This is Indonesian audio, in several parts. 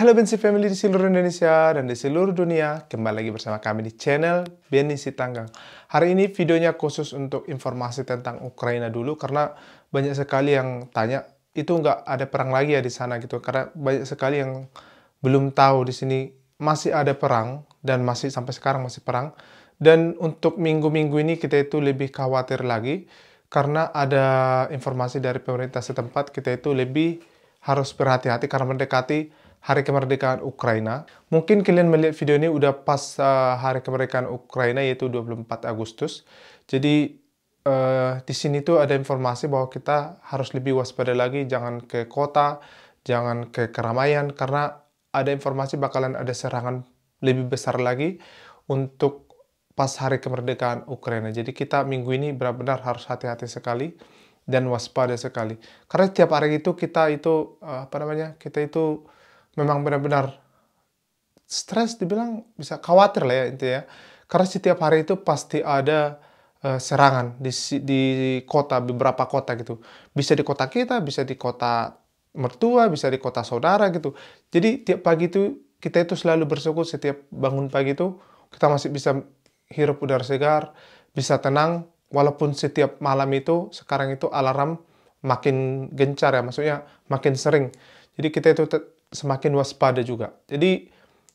Halo Bensi Family di seluruh Indonesia dan di seluruh dunia, kembali lagi bersama kami di channel Benny Sitanggang. Hari ini videonya khusus untuk informasi tentang Ukraina dulu, karena banyak sekali yang tanya, itu nggak ada perang lagi ya di sana gitu, karena banyak sekali yang belum tahu di sini masih ada perang, dan masih sampai sekarang masih perang. Dan untuk minggu-minggu ini kita itu lebih khawatir lagi, karena ada informasi dari pemerintah setempat, kita itu lebih harus berhati-hati karena mendekati Hari Kemerdekaan Ukraina. Mungkin kalian melihat video ini udah pas uh, Hari Kemerdekaan Ukraina yaitu 24 Agustus. Jadi uh, di sini tuh ada informasi bahwa kita harus lebih waspada lagi, jangan ke kota, jangan ke keramaian karena ada informasi bakalan ada serangan lebih besar lagi untuk pas hari kemerdekaan Ukraina. Jadi kita minggu ini benar-benar harus hati-hati sekali dan waspada sekali. Karena tiap hari itu kita itu eh, apa namanya? Kita itu memang benar-benar stres dibilang bisa khawatir lah ya itu ya karena setiap hari itu pasti ada uh, serangan di di kota beberapa kota gitu bisa di kota kita bisa di kota mertua bisa di kota saudara gitu jadi tiap pagi itu kita itu selalu bersyukur setiap bangun pagi itu kita masih bisa hirup udara segar bisa tenang walaupun setiap malam itu sekarang itu alarm makin gencar ya maksudnya makin sering jadi kita itu semakin waspada juga. Jadi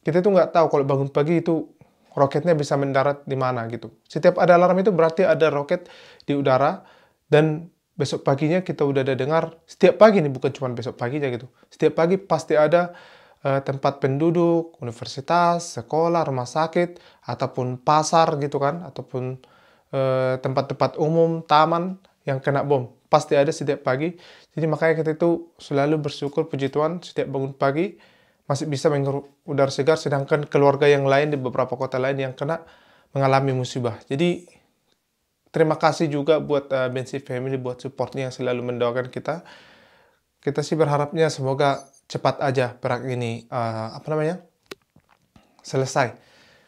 kita tuh nggak tahu kalau bangun pagi itu roketnya bisa mendarat di mana gitu. Setiap ada alarm itu berarti ada roket di udara dan besok paginya kita udah ada dengar setiap pagi nih bukan cuma besok paginya gitu. Setiap pagi pasti ada eh, tempat penduduk, universitas, sekolah, rumah sakit ataupun pasar gitu kan ataupun eh, tempat-tempat umum, taman yang kena bom pasti ada setiap pagi. Jadi makanya kita itu selalu bersyukur puji Tuhan setiap bangun pagi masih bisa menghirup udara segar sedangkan keluarga yang lain di beberapa kota lain yang kena mengalami musibah. Jadi terima kasih juga buat uh, Bensi Family buat supportnya yang selalu mendoakan kita. Kita sih berharapnya semoga cepat aja perang ini uh, apa namanya selesai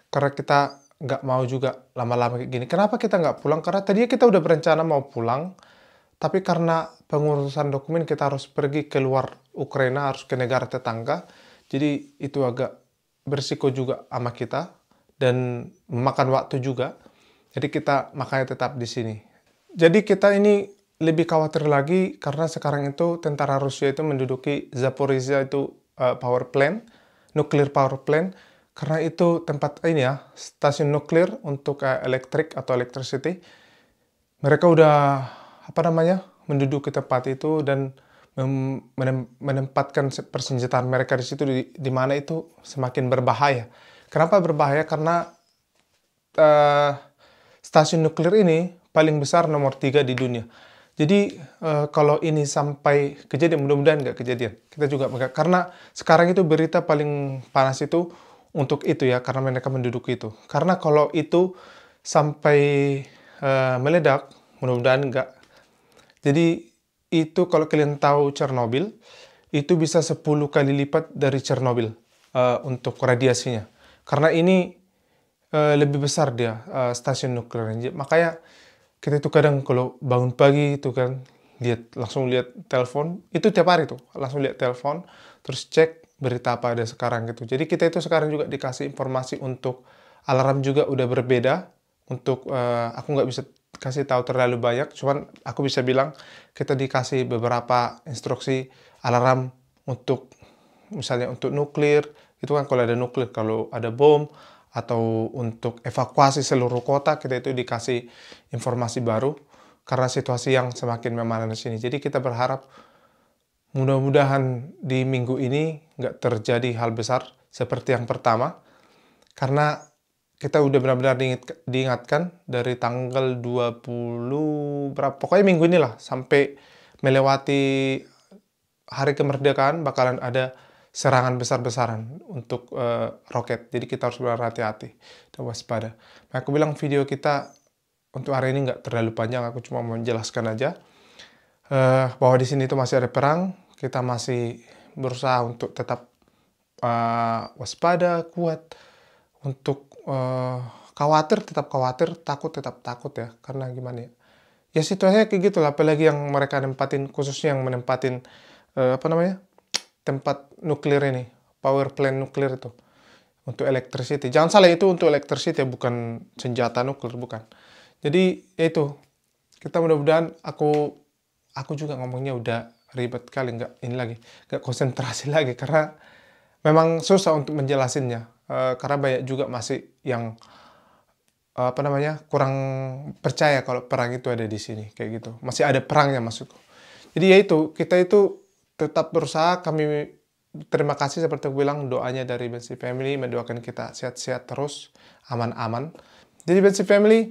karena kita nggak mau juga lama-lama kayak gini. Kenapa kita nggak pulang? Karena tadinya kita udah berencana mau pulang, tapi karena pengurusan dokumen kita harus pergi ke luar Ukraina, harus ke negara tetangga, jadi itu agak bersiko juga sama kita dan memakan waktu juga. Jadi kita makanya tetap di sini. Jadi kita ini lebih khawatir lagi karena sekarang itu tentara Rusia itu menduduki Zaporizhia itu uh, power plant, nuklir power plant karena itu tempat ini ya stasiun nuklir untuk uh, elektrik atau electricity. Mereka udah apa namanya menduduki tempat itu dan menempatkan persenjataan mereka di situ di, di mana itu semakin berbahaya. Kenapa berbahaya? Karena uh, stasiun nuklir ini paling besar nomor tiga di dunia. Jadi uh, kalau ini sampai kejadian, mudah-mudahan nggak kejadian. Kita juga enggak. karena sekarang itu berita paling panas itu untuk itu ya, karena mereka menduduki itu. Karena kalau itu sampai uh, meledak, mudah-mudahan nggak jadi itu kalau kalian tahu Chernobyl, itu bisa 10 kali lipat dari Chernobyl uh, untuk radiasinya. Karena ini uh, lebih besar dia uh, stasiun nuklir. Makanya kita itu kadang kalau bangun pagi itu kan lihat langsung lihat telepon itu tiap hari tuh langsung lihat telepon terus cek berita apa ada sekarang gitu jadi kita itu sekarang juga dikasih informasi untuk alarm juga udah berbeda untuk uh, aku nggak bisa kasih tahu terlalu banyak, cuman aku bisa bilang kita dikasih beberapa instruksi alarm untuk misalnya untuk nuklir, itu kan kalau ada nuklir, kalau ada bom, atau untuk evakuasi seluruh kota, kita itu dikasih informasi baru karena situasi yang semakin memanas di sini. Jadi kita berharap mudah-mudahan di minggu ini nggak terjadi hal besar seperti yang pertama, karena kita udah benar-benar diingatkan dari tanggal 20 berapa pokoknya minggu ini lah sampai melewati hari kemerdekaan bakalan ada serangan besar-besaran untuk uh, roket. Jadi kita harus berhati-hati dan waspada. Nah, aku bilang video kita untuk hari ini nggak terlalu panjang, aku cuma mau menjelaskan aja uh, bahwa di sini itu masih ada perang, kita masih berusaha untuk tetap uh, waspada, kuat, untuk uh, khawatir tetap khawatir, takut tetap takut ya. Karena gimana ya? Ya situasinya kayak gitu lah. Apalagi yang mereka nempatin, khususnya yang menempatin uh, apa namanya tempat nuklir ini, power plant nuklir itu untuk electricity. Jangan salah itu untuk electricity ya, bukan senjata nuklir bukan. Jadi ya itu kita mudah-mudahan aku aku juga ngomongnya udah ribet kali nggak ini lagi nggak konsentrasi lagi karena memang susah untuk menjelasinnya Eh, karena banyak juga masih yang eh, apa namanya kurang percaya kalau perang itu ada di sini kayak gitu masih ada perangnya maksudku jadi ya itu kita itu tetap berusaha kami terima kasih seperti aku bilang doanya dari Bensi Family mendoakan kita sehat-sehat terus aman-aman jadi Bensi Family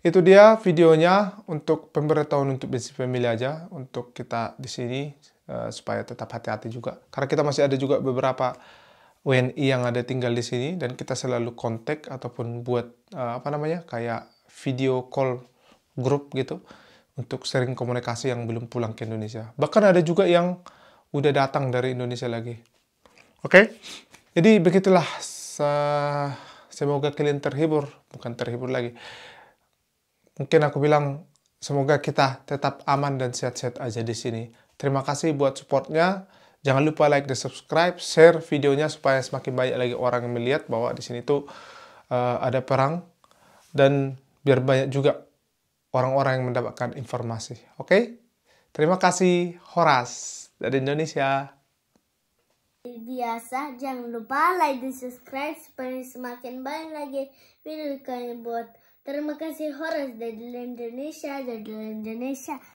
itu dia videonya untuk pemberitahuan untuk Bensi Family aja untuk kita di sini eh, supaya tetap hati-hati juga karena kita masih ada juga beberapa WNI yang ada tinggal di sini dan kita selalu kontak ataupun buat uh, apa namanya kayak video call grup gitu untuk sering komunikasi yang belum pulang ke Indonesia. Bahkan ada juga yang udah datang dari Indonesia lagi. Oke, okay? jadi begitulah. Semoga kalian terhibur, bukan terhibur lagi. Mungkin aku bilang semoga kita tetap aman dan sehat-sehat aja di sini. Terima kasih buat supportnya Jangan lupa like dan subscribe, share videonya supaya semakin banyak lagi orang yang melihat bahwa di sini tuh uh, ada perang dan biar banyak juga orang-orang yang mendapatkan informasi. Oke? Okay? Terima kasih Horas dari Indonesia. Biasa, jangan lupa like dan subscribe supaya semakin banyak lagi video kalian buat. Terima kasih Horas dari Indonesia, dari Indonesia.